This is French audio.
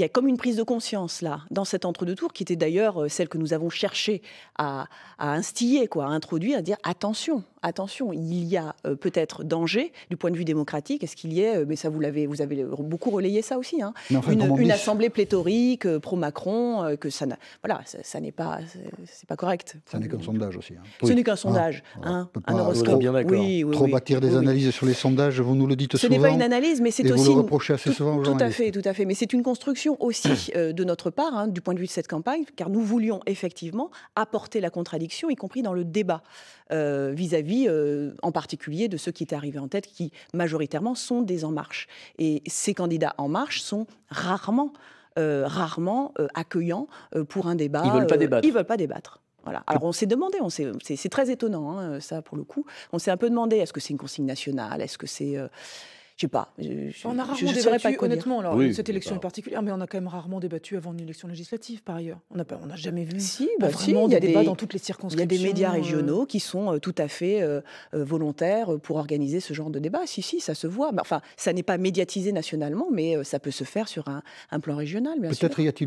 il y a comme une prise de conscience là, dans cet entre-deux-tours, qui était d'ailleurs euh, celle que nous avons cherché à, instiller, à introduire, à dire attention, attention, il y a euh, peut-être danger du point de vue démocratique. Est-ce qu'il y a, euh, mais ça vous l'avez, vous avez beaucoup relayé ça aussi, hein. une, assemblée pléthorique euh, pro Macron, que ça, voilà, ça, n'est pas, c'est pas correct. Ça n'est qu'un sondage aussi. Hein. Ce n'est qu'un sondage, ah, hein, un horoscope. oui, Trop bâtir des analyses sur les sondages, vous nous le dites souvent. Ce n'est pas une analyse, mais c'est aussi. Vous le reprochez assez tout, souvent aux Tout à fait, tout à fait, mais c'est une construction aussi de notre part, du point de vue de cette campagne, car nous voulions effectivement apporter la contradiction, y compris dans le débat vis-à-vis. Euh, en particulier, de ceux qui étaient arrivés en tête, qui majoritairement sont des En Marche. Et ces candidats En Marche sont rarement, euh, rarement euh, accueillants pour un débat. Ils veulent pas débattre. veulent pas débattre. Voilà. Alors on s'est demandé, on c'est très étonnant hein, ça pour le coup, on s'est un peu demandé est-ce que c'est une consigne nationale, est-ce que c'est je sais pas. Je, on a rarement débattu, honnêtement, alors, cette élection particulière, mais on a quand même rarement débattu avant une élection législative, par ailleurs. On n'a jamais vu si, bah a des débats dans toutes les circonscriptions. Il y a des médias euh, régionaux qui sont euh, tout à fait euh, volontaires pour organiser ce genre de débat. Si, si, ça se voit. Enfin, ça n'est pas médiatisé nationalement, mais ça peut se faire sur un, plan régional, Peut-être y a